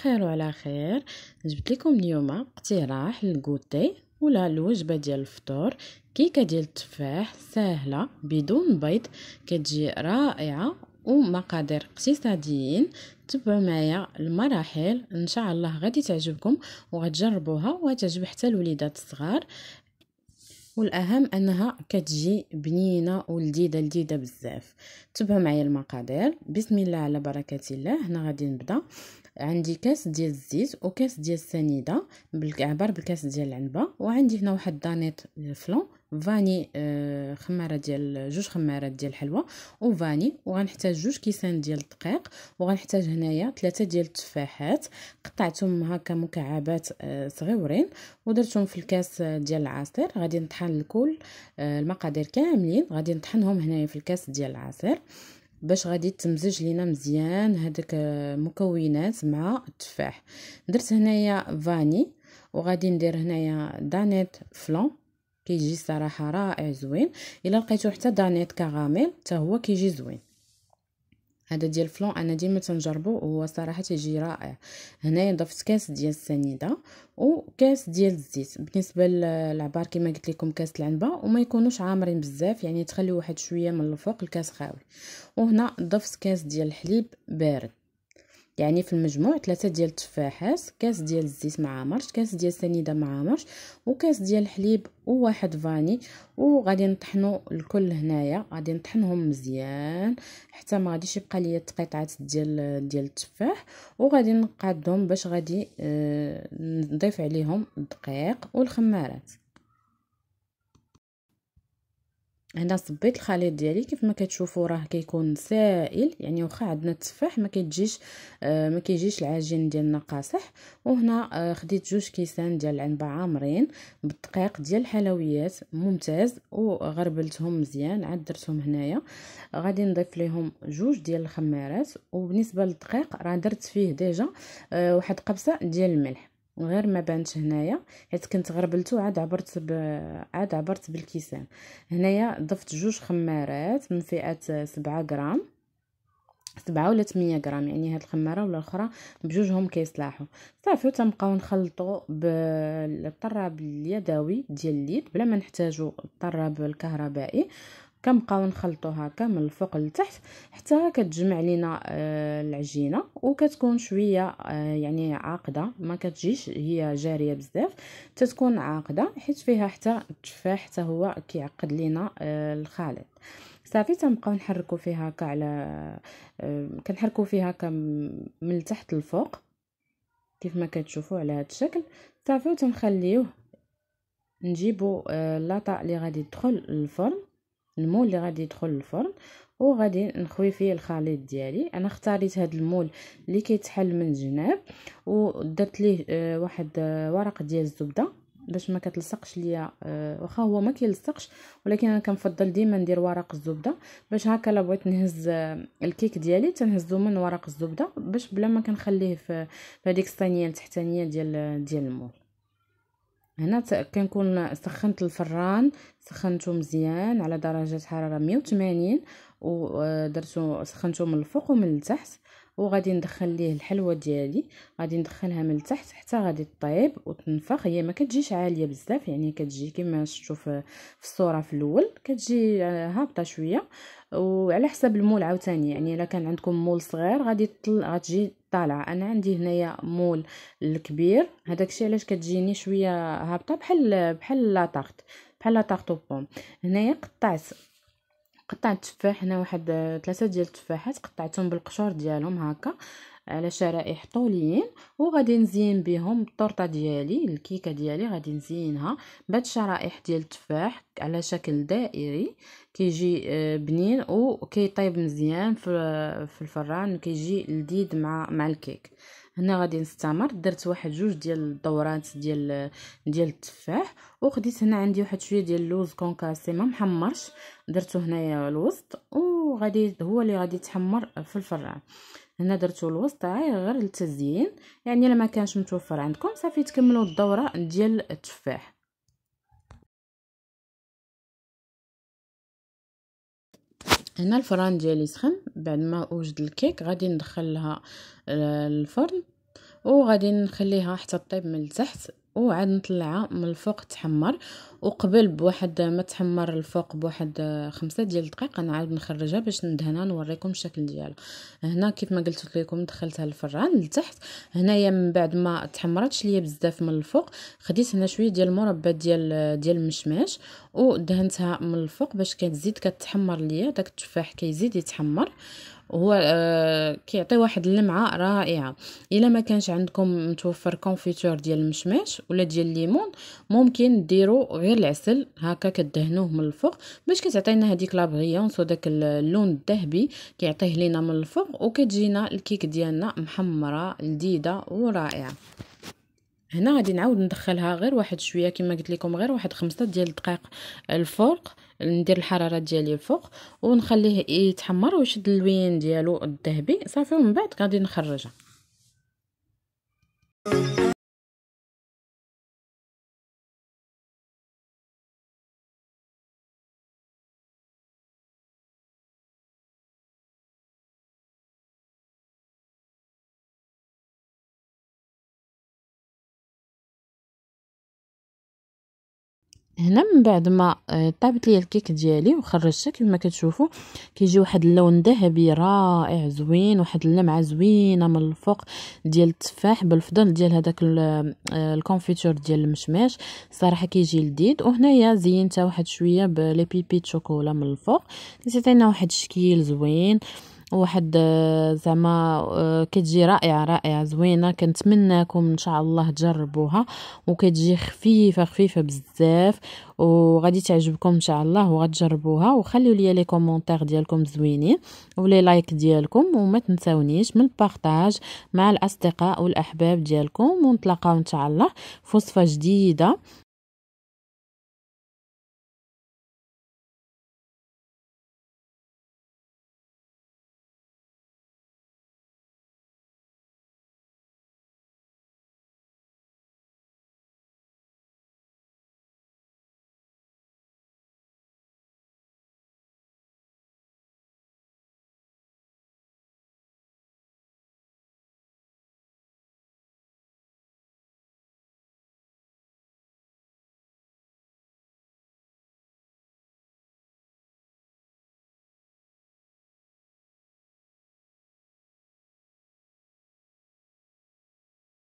بخير وعلى خير جبت لكم اليوم اقتراح للكوتي ولا الوجبه ديال الفطور كيكه ديال التفاح سهله بدون بيض كتجي رائعه ومقادير اقتصاديين تبعوا معايا المراحل ان شاء الله غادي تعجبكم وغتجربوها وتعجب حتى الوليدات الصغار والاهم انها كتجي بنينه ولذيذه لذيذه بزاف تبعوا معايا المقادير بسم الله على بركه الله هنا غادي نبدا عندي كاس ديال الزيت وكاس ديال السنيده عبر بالكاس ديال العنبه وعندي هنا واحد دانيت فلون فاني آه، خماره ديال جوج خمارات ديال الحلوى وفاني وغنحتاج جوج كيسان ديال الدقيق وغنحتاج هنايا ثلاثه ديال التفاحات قطعتهم هكا مكعبات آه، صغيورين ودرتهم في الكاس آه، ديال العصير غادي نطحن الكل المقادير كاملين غادي نطحنهم هنايا في الكاس ديال العصير باش غادي تمزج لينا مزيان هذاك المكونات مع التفاح درت هنايا فاني وغادي ندير هنايا دانيت فلون كيجي صراحه رائع زوين الا لقيتو حتى دانيت كراميل حتى هو كيجي زوين هذا ديال فلون انا ديما تنجربو وهو صراحه تيجي رائع هنايا ضفت كاس ديال السنيده وكاس ديال الزيت بالنسبه للعبار كما قلت لكم كاس العنبه وما يكونوش عامرين بزاف يعني تخليو واحد شويه من الفوق الكاس خاوي وهنا ضفت كاس ديال الحليب بارد يعني في المجموع ثلاثه ديال التفاحات كاس ديال الزيت مع مرش كاس ديال سنيده مع مرش وكاس ديال الحليب وواحد فاني وغادي نطحنو الكل هنايا غادي نطحنهم مزيان حتى ما غاديش يبقى ليا التقطيعات ديال ديال التفاح وغادي نقادهم باش غادي آه، نضيف عليهم الدقيق والخمارات هنا صبيت الخليط ديالي كيف ما كتشوفوا راه كيكون سائل يعني واخا عندنا التفاح ما كتجيش آه ما كيجيش العجين ديالنا قاصح وهنا آه خديت جوج كيسان ديال العنبه عامرين بالدقيق ديال الحلويات ممتاز وغربلتهم مزيان عاد درتهم هنايا غادي نضيف ليهم جوج ديال الخمارات وبالنسبه للدقيق راه درت فيه ديجا آه واحد قبصه ديال الملح غير ما بانت هنايا حيت كنت غربلتو عاد عبرت ب... عاد عبرت بالكيسان هنايا ضفت جوج خمارات من فئه سبعة غرام سبعة ولا 8 غرام يعني هاد الخماره ولا الاخرى بجوجهم كيصلاحوا صافي وتنبقاو نخلطوا بالطراب اليدوي ديال اليد بلا ما نحتاجو الطراب الكهربائي كنبقاو نخلطو هكا من الفوق لتحت حتى كتجمع لينا آه، العجينه وكتكون شويه آه، يعني عاقده ما كتجيش هي جاريه بزاف تتكون عاقده حيت فيها حتى التفاح حتى هو كيعقد لينا آه، الخليط صافي تنبقاو نحركو فيها هكا على كنحركو فيها هكا من التحت للفوق كيف ما كتشوفوا على هذا الشكل صافي وتنخليوه نجيبو لاطا اللي غادي تدخل الفرن المول اللي غادي يدخل الفرن وغادي نخوي فيه الخليط ديالي انا اختاريت هذا المول اللي كيتحل من الجناب ودرت ليه آه، واحد آه، ورق ديال الزبده باش ما كتلصقش ليا أه واخا هو ما كيلصقش ولكن انا كنفضل ديما ندير ورق الزبده باش هكا الا بغيت نهز آه، الكيك ديالي تنهزو من ورق الزبده باش بلا ما كنخليه في هذيك الصينيه التحتانيه ديال ديال المول هنا كنكون سخنت الفران سخنته مزيان على درجه حراره 180 ودرتو آه، سخنته من الفوق ومن التحت وغادي ندخل ليه الحلوه ديالي غادي ندخلها من التحت حتى غادي طيب وتنفخ هي ما كتجيش عاليه بزاف يعني كتجي كما شفتوا في الصوره في الاول كتجي آه، هابطه شويه وعلى حسب المول عاوتاني يعني الا كان عندكم مول صغير غادي غتجي طالعه انا عندي هنايا مول الكبير هداكشي علاش كتجيني شويه هابطه بحال بحال طارت بحال او بوم هنايا قطعت قطعت تفاح هنا واحد ثلاثه ديال التفاحات قطعتهم بالقشور ديالهم هكا على شرائح طوليين وغادي نزين بهم الطرطه ديالي الكيكه ديالي غادي نزينها بهاد الشرائح ديال التفاح على شكل دائري كيجي آه، بنين وكيطيب مزيان في الفران كيجي لذيذ مع مع الكيك هنا غادي نستمر درت واحد جوج ديال الدورات ديال ديال التفاح وخديت هنا عندي واحد شويه ديال اللوز كونكاسي ما محمرش درته هنايا الوسط و غادي هو اللي غادي يتحمر في الفران هنا درتو الوسط غير للتزيين يعني الا ما كانش متوفر عندكم صافي تكملوا الدوره ديال التفاح هنا الفران ديالي سخن بعد ما وجد الكيك غادي ندخلها آه، الفرن وغادي نخليها حتى طيب من التحت وعاد نطلعها من الفوق تحمر وقبل بواحد ما تحمر الفوق بواحد خمسة ديال الدقائق نعاود نخرجها باش ندهنها نوريكم الشكل ديالها هنا كيف ما قلت لكم دخلتها الفران لتحت هنايا من بعد ما تحمرتش ليا بزاف من الفوق خديت هنا شويه ديال المربى ديال ديال المشماش ودهنتها من الفوق باش كتزيد كتحمر ليا داك التفاح كيزيد يتحمر هو آه كيعطي واحد اللمعه رائعه الا ما كانش عندكم متوفر كونفيتور ديال المشماش ولا ديال الليمون ممكن ديروا غير العسل هكا كدهنوه من الفوق باش كتعطينا هذيك لابغيونس وداك اللون الذهبي كيعطيه لينا من الفوق وكتجينا الكيك ديالنا محمره لذيذه ورائعه هنا غادي نعاود ندخلها غير واحد شويه كما قلت لكم غير واحد خمسة ديال الدقائق الفوق ندير الحراره ديالي الفوق ونخليه يتحمر ويشد اللوين ديالو الذهبي صافي ومن بعد غادي نخرجها هنا من بعد ما آه، طابت ليا الكيك ديالي وخرجتها كما كتشوفوا كيجي واحد اللون ذهبي رائع زوين واحد اللمعه زوينه من الفوق ديال التفاح بالفضل ديال هذاك الكونفيتور آه، ديال المشماش صراحه كيجي لذيذ وهنايا زينتها واحد شويه بلي بيبي شوكولا من الفوق انا واحد الشكل زوين واحد آه، زعما آه، كتجي رائعه رائعه زوينه كنتمناكم ان شاء الله تجربوها وكتجي خفيفه خفيفه بزاف وغادي تعجبكم ان شاء الله وغتجربوها وخليو لي لي كومونتير ديالكم زوينين ولي لايك ديالكم وما تنساونيش من البارطاج مع الاصدقاء والاحباب ديالكم ونتلاقاو ان شاء الله في وصفه جديده